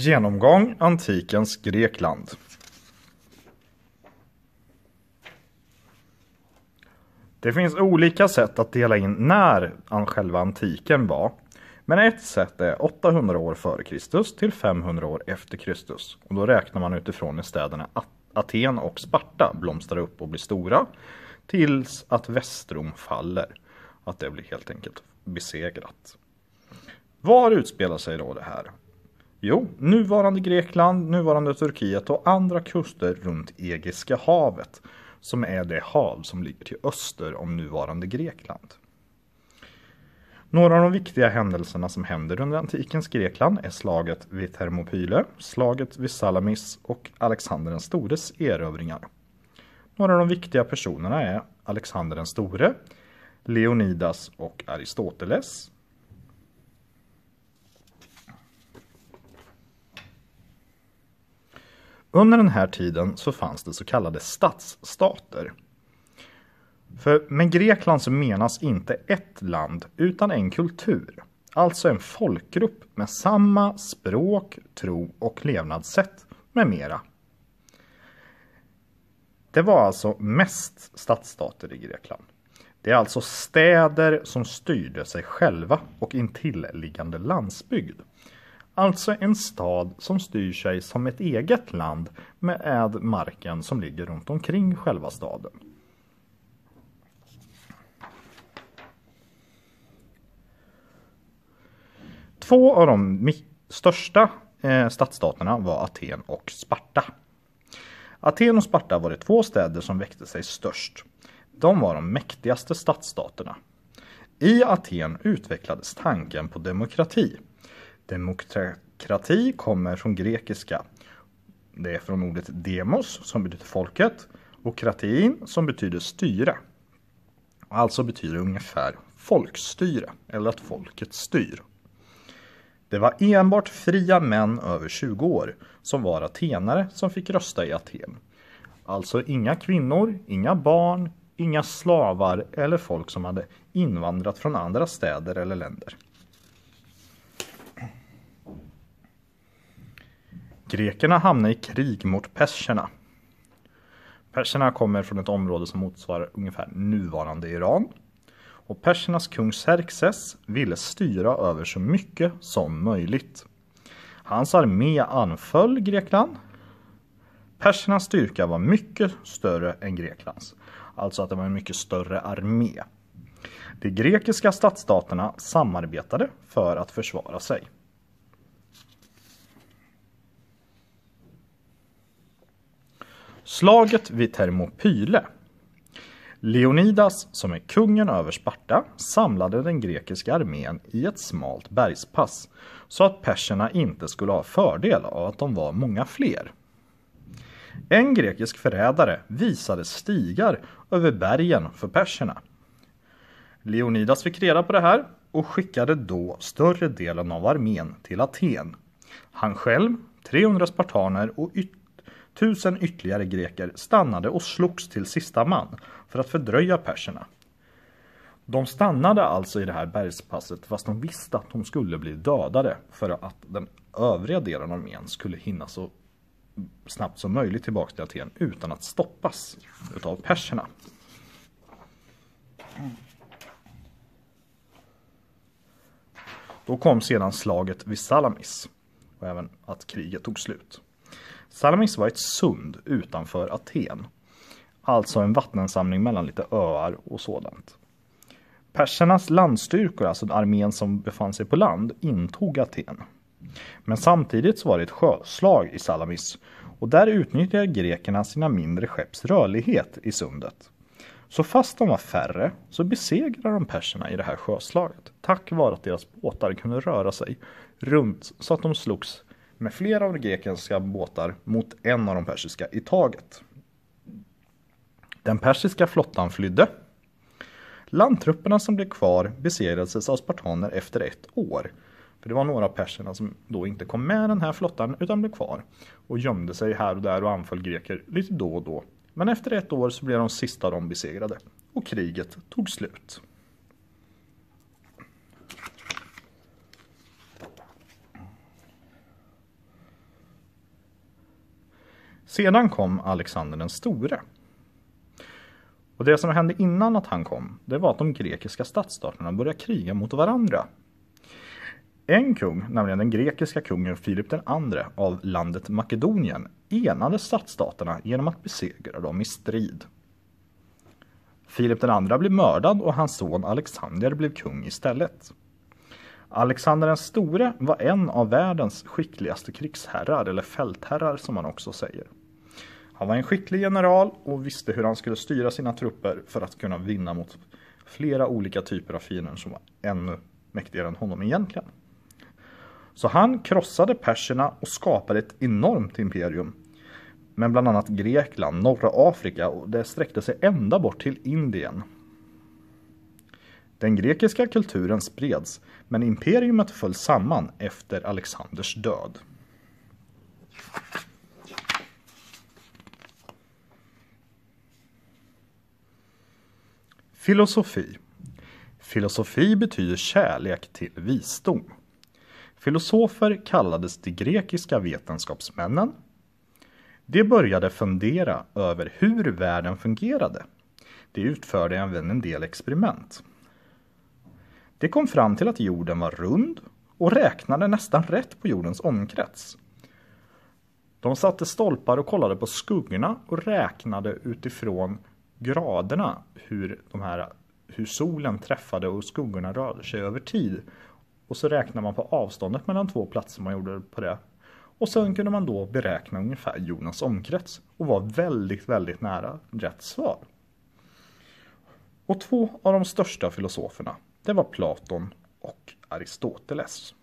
Genomgång antikens Grekland. Det finns olika sätt att dela in när själva antiken var. Men ett sätt är 800 år före Kristus till 500 år efter Kristus. Och då räknar man utifrån när städerna Aten och Sparta blomstrar upp och blir stora. Tills att Västrom faller. Att det blir helt enkelt besegrat. Var utspelar sig då det här? Jo, nuvarande Grekland, nuvarande Turkiet och andra kuster runt Egiska havet som är det hav som ligger till öster om nuvarande Grekland. Några av de viktiga händelserna som händer under antikens Grekland är slaget vid Thermopyle, slaget vid Salamis och Alexander den stores erövringar. Några av de viktiga personerna är Alexander den store, Leonidas och Aristoteles, Under den här tiden så fanns det så kallade stadsstater. För med Grekland så menas inte ett land utan en kultur. Alltså en folkgrupp med samma språk, tro och levnadssätt med mera. Det var alltså mest stadsstater i Grekland. Det är alltså städer som styrde sig själva och intilliggande landsbygd. Alltså en stad som styr sig som ett eget land med äd marken som ligger runt omkring själva staden. Två av de största eh, stadsstaterna var Aten och Sparta. Aten och Sparta var de två städer som växte sig störst. De var de mäktigaste stadsstaterna. I Aten utvecklades tanken på demokrati Demokrati kommer från grekiska. Det är från ordet demos som betyder folket och kratin som betyder styra. Alltså betyder det ungefär folkstyre eller att folket styr. Det var enbart fria män över 20 år som var atenare som fick rösta i Aten. Alltså inga kvinnor, inga barn, inga slavar eller folk som hade invandrat från andra städer eller länder. Grekerna hamnade i krig mot perserna. Perserna kommer från ett område som motsvarar ungefär nuvarande Iran. Och persernas kung Xerxes ville styra över så mycket som möjligt. Hans armé anföll Grekland. Persernas styrka var mycket större än Greklands. Alltså att det var en mycket större armé. De grekiska stadsstaterna samarbetade för att försvara sig. Slaget vid Thermopyle. Leonidas, som är kungen över Sparta, samlade den grekiska armén i ett smalt bergspass så att perserna inte skulle ha fördel av att de var många fler. En grekisk förrädare visade stigar över bergen för perserna. Leonidas fick reda på det här och skickade då större delen av armén till Aten. Han själv, 300 spartaner och ytterligare Tusen ytterligare greker stannade och slogs till sista man för att fördröja perserna. De stannade alltså i det här bergspasset fast de visste att de skulle bli dödade för att den övriga delen av armén skulle hinna så snabbt som möjligt tillbaka till Aten utan att stoppas utav perserna. Då kom sedan slaget vid Salamis och även att kriget tog slut. Salamis var ett sund utanför Aten. Alltså en vattensamling mellan lite öar och sådant. Persernas landstyrkor, alltså armén som befann sig på land, intog Aten. Men samtidigt så var det ett sjöslag i Salamis och där utnyttjade grekerna sina mindre skepps rörlighet i sundet. Så fast de var färre så besegrade de perserna i det här sjöslaget tack vare att deras båtar kunde röra sig runt så att de slogs med flera av de grekiska båtar mot en av de persiska i taget. Den persiska flottan flydde. Landtrupperna som blev kvar besegrades av spartaner efter ett år. För det var några av perserna som då inte kom med den här flottan utan blev kvar och gömde sig här och där och anföll greker lite då och då. Men efter ett år så blev de sista av dem besegrade och kriget tog slut. Sedan kom Alexander den store. Och det som hände innan att han kom, det var att de grekiska stadsstaterna började kriga mot varandra. En kung, nämligen den grekiska kungen Filip den andre av landet Makedonien, enade stadsstaterna genom att besegra dem i strid. Filip den andre blev mördad och hans son Alexander blev kung istället. Alexander den store var en av världens skickligaste krigsherrar, eller fältherrar som man också säger. Han var en skicklig general och visste hur han skulle styra sina trupper för att kunna vinna mot flera olika typer av fiender som var ännu mäktigare än honom egentligen. Så han krossade perserna och skapade ett enormt imperium. Men bland annat Grekland, norra Afrika och det sträckte sig ända bort till Indien. Den grekiska kulturen spreds, men imperiet föll samman efter Alexanders död. Filosofi Filosofi betyder kärlek till visdom. Filosofer kallades de grekiska vetenskapsmännen. De började fundera över hur världen fungerade. De utförde även en del experiment. De kom fram till att jorden var rund och räknade nästan rätt på jordens omkrets. De satte stolpar och kollade på skuggorna och räknade utifrån graderna hur, de här, hur solen träffade och skuggorna rörde sig över tid. Och så räknar man på avståndet mellan två platser man gjorde på det. Och sen kunde man då beräkna ungefär jordens omkrets och var väldigt, väldigt nära rätt svar. Och två av de största filosoferna, det var Platon och Aristoteles.